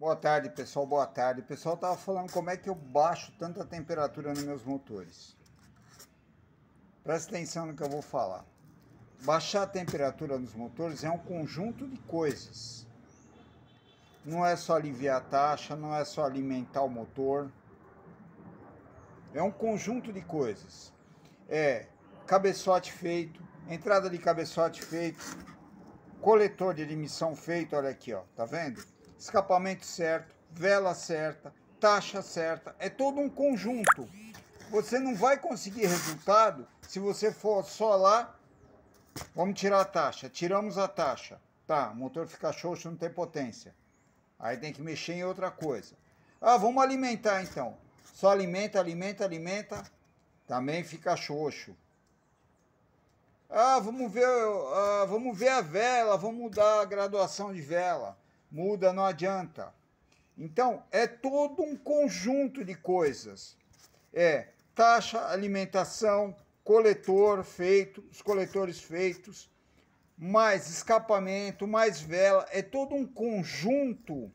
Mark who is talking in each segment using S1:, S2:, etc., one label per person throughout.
S1: Boa tarde, pessoal. Boa tarde. O pessoal estava falando como é que eu baixo tanta temperatura nos meus motores. Presta atenção no que eu vou falar. Baixar a temperatura nos motores é um conjunto de coisas. Não é só aliviar a taxa, não é só alimentar o motor. É um conjunto de coisas. É cabeçote feito, entrada de cabeçote feito, coletor de admissão feito, olha aqui, ó, tá vendo? escapamento certo, vela certa, taxa certa. É todo um conjunto. Você não vai conseguir resultado se você for só lá. Vamos tirar a taxa. Tiramos a taxa. Tá, o motor fica xoxo, não tem potência. Aí tem que mexer em outra coisa. Ah, vamos alimentar então. Só alimenta, alimenta, alimenta. Também fica xoxo. Ah, vamos ver, ah, vamos ver a vela, vamos mudar a graduação de vela muda, não adianta. Então, é todo um conjunto de coisas. É taxa, alimentação, coletor feito, os coletores feitos, mais escapamento, mais vela, é todo um conjunto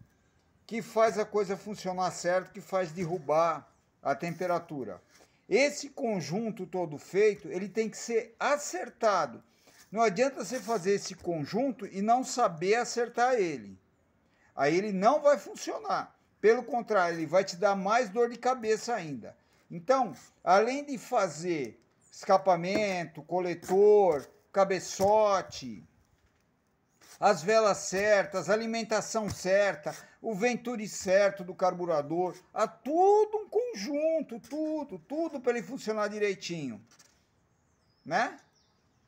S1: que faz a coisa funcionar certo, que faz derrubar a temperatura. Esse conjunto todo feito, ele tem que ser acertado. Não adianta você fazer esse conjunto e não saber acertar ele. Aí ele não vai funcionar. Pelo contrário, ele vai te dar mais dor de cabeça ainda. Então, além de fazer escapamento, coletor, cabeçote, as velas certas, alimentação certa, o venturi certo do carburador, a tudo um conjunto, tudo, tudo para ele funcionar direitinho. Né?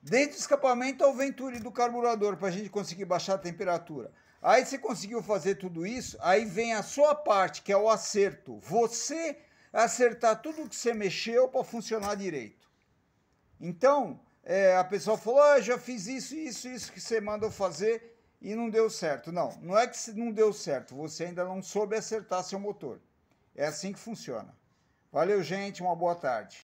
S1: Desde o escapamento ao venturi do carburador para a gente conseguir baixar a temperatura. Aí você conseguiu fazer tudo isso, aí vem a sua parte, que é o acerto. Você acertar tudo que você mexeu para funcionar direito. Então, é, a pessoa falou: ah, já fiz isso, isso, isso que você mandou fazer e não deu certo. Não, não é que não deu certo, você ainda não soube acertar seu motor. É assim que funciona. Valeu, gente, uma boa tarde.